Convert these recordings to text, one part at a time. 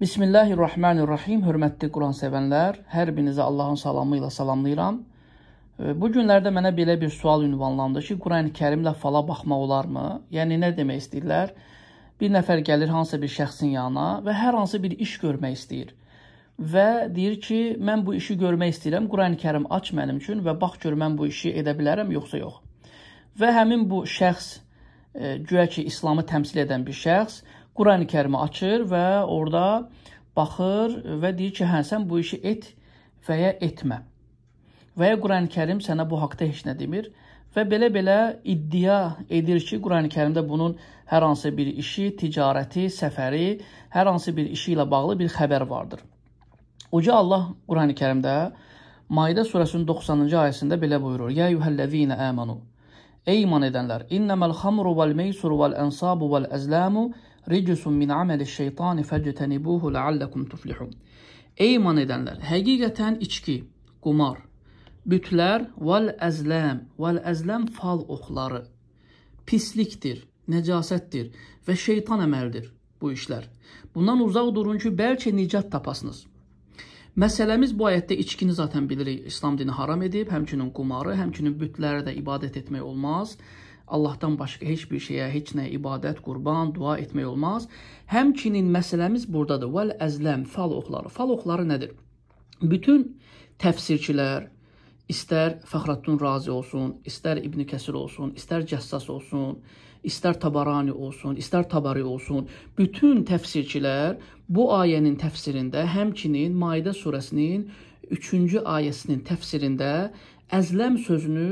Bismillahirrahmanirrahim. Hörmətli Quran sevənlər, hər birinizə Allahın salamı ilə salamlayıram. Bu günlərdə mənə belə bir sual ünvanlandı ki, Quran-ı Kərimlə fala baxmaq olarmı? Yəni nə demək istəyirlər? Bir nəfər gəlir hansısa bir şəxsin yanına və hər hansı bir iş görmək istəyir. Və deyir ki, mən bu işi görmək istəyirəm. Quran-ı Kərim aç mənim üçün və bax gör mən bu işi edə bilərəm yoxsa yox. Və həmin bu şəxs e, güya ki, İslamı təmsil edən bir şəxs Qurani Kərimi açır və orada baxır və deyir ki, hə sən bu işi et və ya etmə. Və ya Qurani Kərim sənə bu haqqda heç nə demir və belə-belə iddia edir ki, Qurani Kərimdə bunun hər hansı bir işi, ticarəti, səfəri, hər hansı bir işi ilə bağlı bir xəbər vardır. Uca Allah Qurani Kərimdə Maidə surəsinin 90-cı ayəsində belə buyurur: "Ya yuhallazina amanu" Ey iman edənlər, innəməl xamru vəl meysur vəl ənsabu vəl əzlamu Ricusun min ameli şeytani fectenibuhu leallekum tuflihun. Ey iman edənlər, həqiqətən içki, qumar, bütlər, val əzləm, val əzləm fal oxları pislikdir, nəcasətdir və şeytan əməlidir bu işlər. Bundan uzaq durun ki, bəlkə nicat tapasınız. Məsələmiz bu ayətdə içkini zaten bilirik. İslam dini haram edib, həmçinin qumarı, həmçinin bütlərə də ibadət etmək olmaz. Allahdan başqa heç bir şeyə, heç nəyə ibadət, qurban, dua etmək olmaz. Həmçinin məsələmiz burdadır. Vəl əzləm fal oxları. Fal oxları nədir? Bütün təfsirçilər, istər Fəxrəddin Razi olsun, istər İbn Kəsir olsun, istər Cəssas olsun, istər Tabarani olsun, istər Tabari olsun, bütün təfsirçilər bu ayənin təfsirində, həmçinin Maidə surəsinin 3-cü ayəsinin təfsirində əzləm sözünü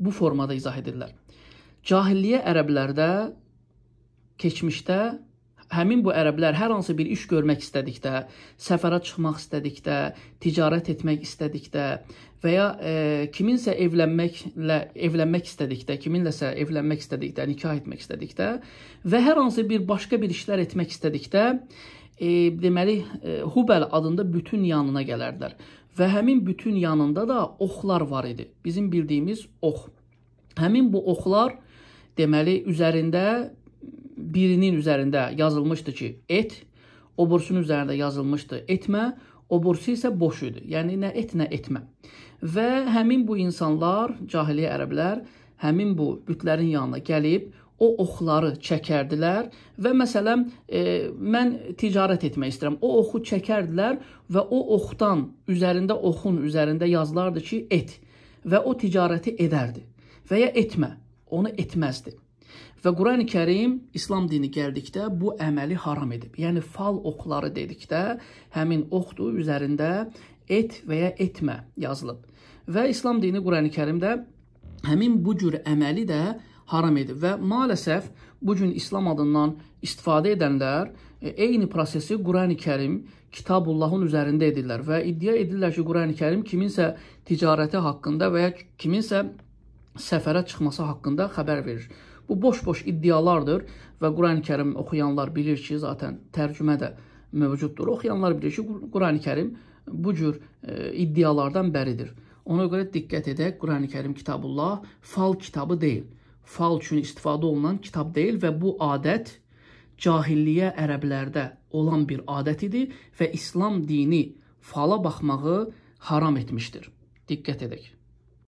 bu formada izah edirlər. Cahilliyə ərəblərdə keçmişdə həmin bu ərəblər hər hansı bir iş görmək istədikdə, səfərə çıxmaq istədikdə, ticarət etmək istədikdə və ya e, kiminsə evlənməklə evlənmək istədikdə, kiminləsə evlənmək istədikdə, nikah etmək istədikdə və hər hansı bir başqa bir işlər etmək istədikdə e, deməli e, Hubal adında bütün yanına gələrdilər və həmin bütün yanında da oxlar var idi. Bizim bildiyimiz ox. Həmin bu oxlar deməli üzərində birinin üzərində yazılmışdı ki, et, o borsunun üzərində yazılmışdı etmə, o borsu isə boş idi. Yəni nə et, nə etmə. Və həmin bu insanlar, cahiliyə ərəblər həmin bu bütlərin yanına gəlib o oxları çəkərdilər və məsələn e, mən ticarət etmək istəyirəm. O oxu çəkərdilər və o oxdan üzərində oxun üzərində yazılardı ki, et və o ticarəti edərdi və ya etmə onu etməzdi. Və Qurani Kərim İslam dini gəldikdə bu əməli haram edib. Yəni fal oxları dedikdə həmin oxdur üzərində et və ya etmə yazılıb. Və İslam dini Qurani Kərimdə həmin bu cür əməli də haram edib və maalesef bu gün İslam adından istifadə edənlər e, eyni prosesi Qurani Kərim Kitabullahın üzərində edirlər və iddia edirlər ki, Qurani Kərim kiminsə ticarəti haqqında və ya kiminsə səfərə çıxması haqqında xəbər verir. Bu boş-boş iddialardır və Qurani-Kərim oxuyanlar bilir ki, zaten tərcümə də mövcuddur. Oxuyanlar bilir ki, Qurani-Kərim e, bu cür e, iddialardan bəridir. Ona görə diqqət edək, Qurani-Kərim kitabullah fal kitabı deyil. Fal üçün istifadə olunan kitab deyil və bu adət cahilliyə ərəblərdə olan bir adət idi və İslam dini fala baxmağı haram etmişdir. Diqqət edək.